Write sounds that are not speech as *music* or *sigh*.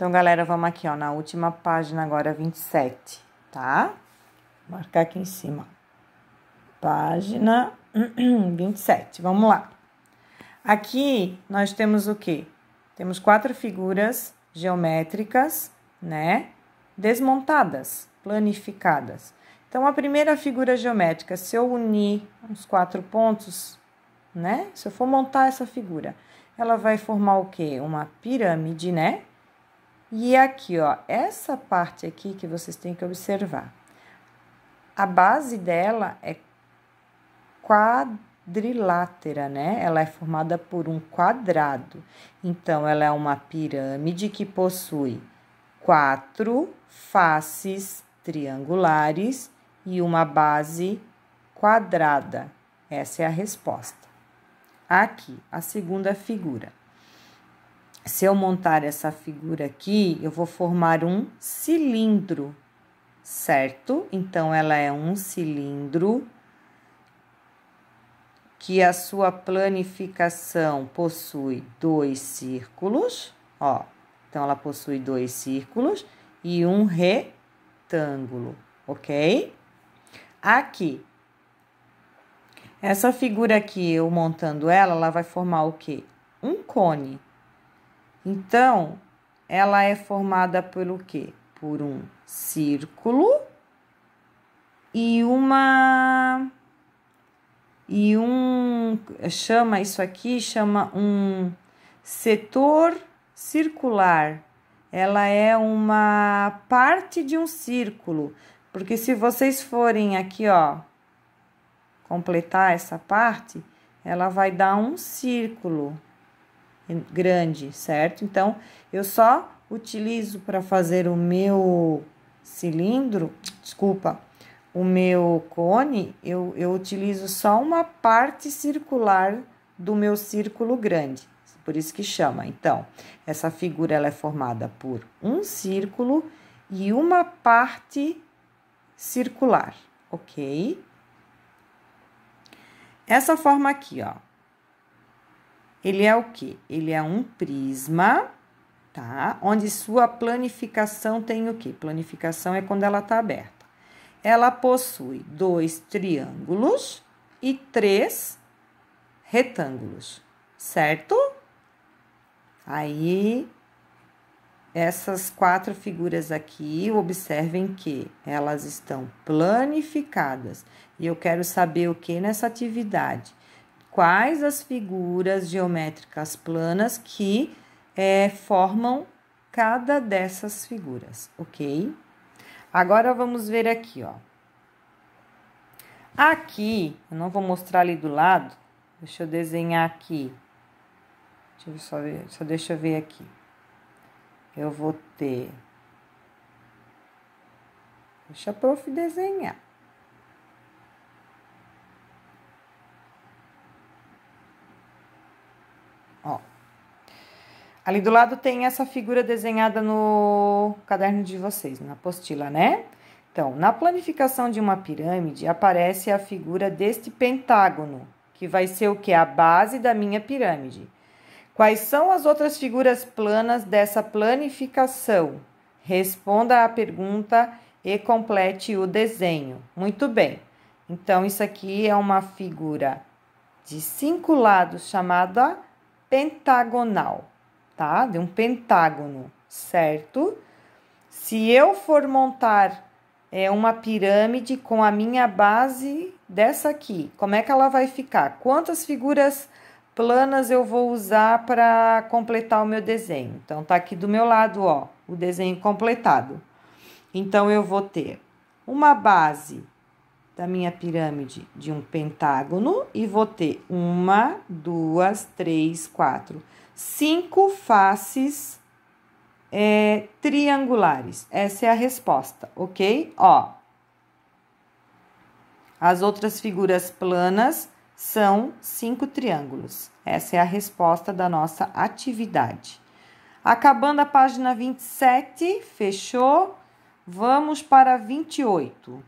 Então, galera, vamos aqui, ó, na última página agora, 27, tá? Vou marcar aqui em cima. Página 27, *clears throat* vamos lá. Aqui nós temos o quê? Temos quatro figuras geométricas, né? Desmontadas, planificadas. Então, a primeira figura geométrica, se eu unir os quatro pontos, né? Se eu for montar essa figura, ela vai formar o quê? Uma pirâmide, né? E aqui, ó, essa parte aqui que vocês têm que observar. A base dela é quadrilátera, né? Ela é formada por um quadrado. Então, ela é uma pirâmide que possui quatro faces triangulares e uma base quadrada. Essa é a resposta. Aqui, a segunda figura se eu montar essa figura aqui, eu vou formar um cilindro, certo? Então, ela é um cilindro que a sua planificação possui dois círculos, ó. Então, ela possui dois círculos e um retângulo, ok? Aqui, essa figura aqui, eu montando ela, ela vai formar o quê? Um cone. Então, ela é formada pelo quê? Por um círculo e uma e um chama isso aqui chama um setor circular. Ela é uma parte de um círculo, porque se vocês forem aqui, ó, completar essa parte, ela vai dar um círculo. É grande, certo? Então, eu só utilizo para fazer o meu cilindro, desculpa, o meu cone, eu, eu utilizo só uma parte circular do meu círculo grande, por isso que chama. Então, essa figura ela é formada por um círculo e uma parte circular, ok? Essa forma aqui, ó, ele é o que? Ele é um prisma, tá? Onde sua planificação tem o que? Planificação é quando ela está aberta. Ela possui dois triângulos e três retângulos, certo? Aí, essas quatro figuras aqui, observem que elas estão planificadas. E eu quero saber o que nessa atividade? quais as figuras geométricas planas que é, formam cada dessas figuras, ok? Agora vamos ver aqui, ó. Aqui, eu não vou mostrar ali do lado, deixa eu desenhar aqui. Deixa eu só ver, só deixa eu ver aqui. Eu vou ter. Deixa a prof desenhar. Ali do lado tem essa figura desenhada no caderno de vocês, na apostila, né? Então, na planificação de uma pirâmide, aparece a figura deste pentágono, que vai ser o que? A base da minha pirâmide. Quais são as outras figuras planas dessa planificação? Responda à pergunta e complete o desenho. Muito bem. Então, isso aqui é uma figura de cinco lados chamada pentagonal tá? De um pentágono, certo? Se eu for montar é, uma pirâmide com a minha base dessa aqui, como é que ela vai ficar? Quantas figuras planas eu vou usar para completar o meu desenho? Então, tá aqui do meu lado, ó, o desenho completado. Então, eu vou ter uma base da minha pirâmide de um pentágono e vou ter uma, duas, três, quatro, cinco faces é, triangulares. Essa é a resposta, ok? Ó, as outras figuras planas são cinco triângulos. Essa é a resposta da nossa atividade. Acabando a página 27, fechou? Vamos para 28.